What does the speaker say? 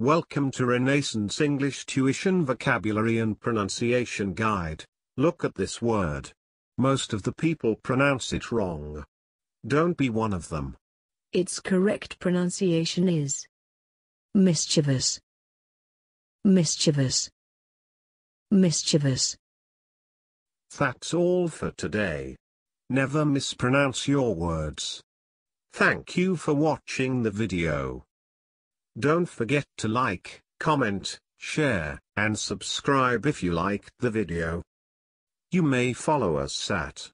Welcome to Renaissance English Tuition Vocabulary and Pronunciation Guide. Look at this word. Most of the people pronounce it wrong. Don't be one of them. Its correct pronunciation is mischievous, mischievous, mischievous. That's all for today. Never mispronounce your words. Thank you for watching the video. Don't forget to like, comment, share, and subscribe if you liked the video. You may follow us at